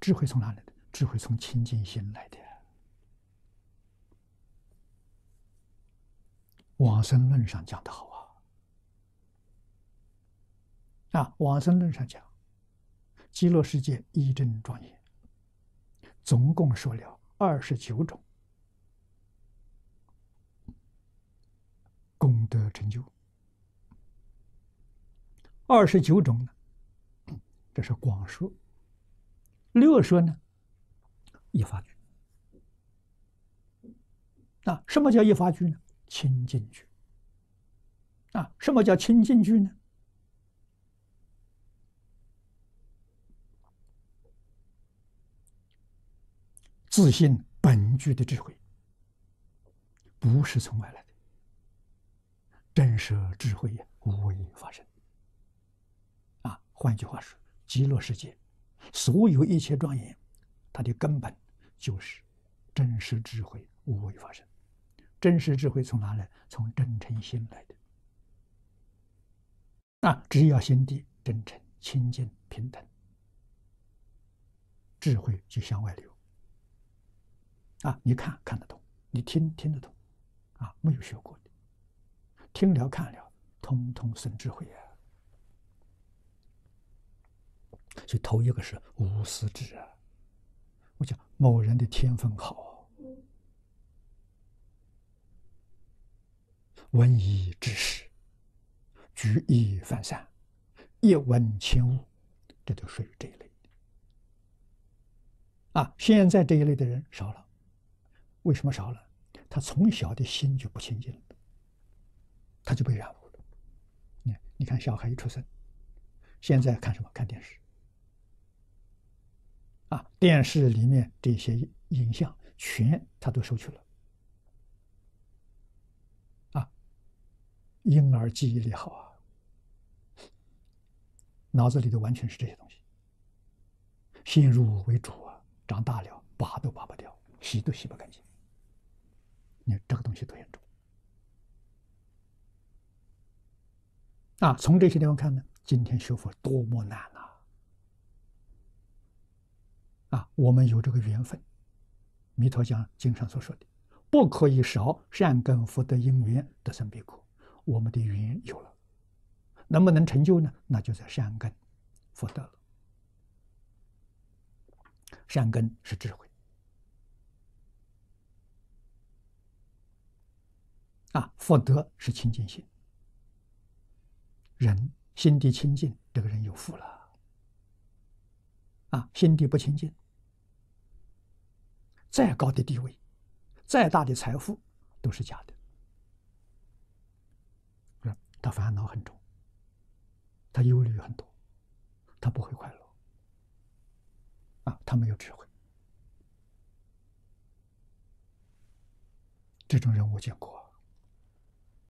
智慧从哪里来？智慧从清净心来的。往生论上讲的好啊，啊，往生论上讲，极乐世界一真庄严，总共说了二十九种功德成就。二十九种呢，这是广说。六说呢？依法住。啊，什么叫依法住呢？清净住。啊，什么叫清净住呢？自信本具的智慧，不是从外来的。真实智慧呀，无为发生。啊，换句话说，极乐世界。所有一切庄严，它的根本就是真实智慧，无为发生。真实智慧从哪里？从真诚心来的。啊，只要心地真诚、清净、平等，智慧就向外流。啊，你看看得懂，你听听得懂，啊，没有学过的，听了看了，通通生智慧啊。所以，头一个是无私之人。我讲某人的天分好，文以知识，举一反三，一问千物，这都属于这一类。啊，现在这一类的人少了，为什么少了？他从小的心就不清净了，他就被染污了。你你看，小孩一出生，现在看什么？看电视。电视里面这些影像，全他都收取了。啊，婴儿记忆力好啊，脑子里头完全是这些东西，先入为主啊，长大了拔都拔不掉，洗都洗不干净。你看这个东西多严重！啊，从这些地方看呢，今天修复多么难啊！啊，我们有这个缘分。弥陀讲经上所说的，不可以少善根福德因缘得生彼国，我们的缘有了，能不能成就呢？那就在善根福德了。善根是智慧，啊，福德是清净心。人心地清净，这个人有福了。啊，心地不清净。再高的地位，再大的财富，都是假的。他烦恼很重，他忧虑很多，他不会快乐。啊，他没有智慧，这种人我见过。